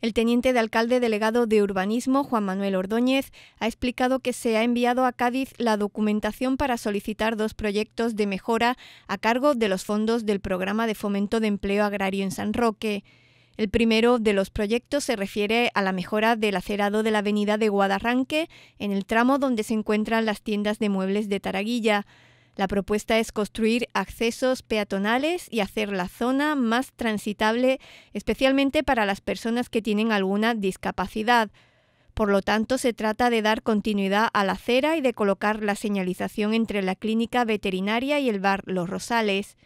El teniente de alcalde delegado de urbanismo, Juan Manuel Ordóñez, ha explicado que se ha enviado a Cádiz la documentación para solicitar dos proyectos de mejora a cargo de los fondos del Programa de Fomento de Empleo Agrario en San Roque. El primero de los proyectos se refiere a la mejora del acerado de la avenida de Guadarranque en el tramo donde se encuentran las tiendas de muebles de Taraguilla. La propuesta es construir accesos peatonales y hacer la zona más transitable, especialmente para las personas que tienen alguna discapacidad. Por lo tanto, se trata de dar continuidad a la acera y de colocar la señalización entre la clínica veterinaria y el bar Los Rosales.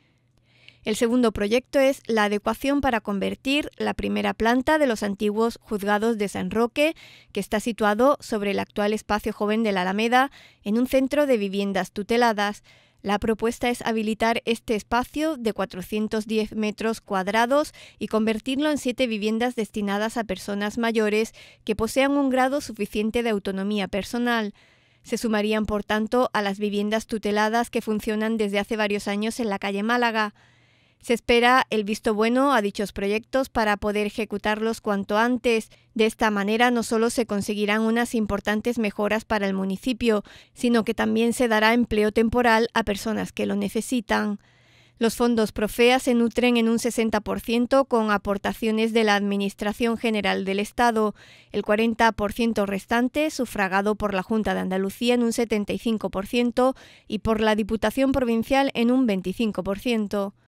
El segundo proyecto es la adecuación para convertir la primera planta de los antiguos juzgados de San Roque, que está situado sobre el actual espacio joven de la Alameda, en un centro de viviendas tuteladas. La propuesta es habilitar este espacio de 410 metros cuadrados y convertirlo en siete viviendas destinadas a personas mayores que posean un grado suficiente de autonomía personal. Se sumarían, por tanto, a las viviendas tuteladas que funcionan desde hace varios años en la calle Málaga. Se espera el visto bueno a dichos proyectos para poder ejecutarlos cuanto antes. De esta manera no solo se conseguirán unas importantes mejoras para el municipio, sino que también se dará empleo temporal a personas que lo necesitan. Los fondos Profea se nutren en un 60% con aportaciones de la Administración General del Estado, el 40% restante sufragado por la Junta de Andalucía en un 75% y por la Diputación Provincial en un 25%.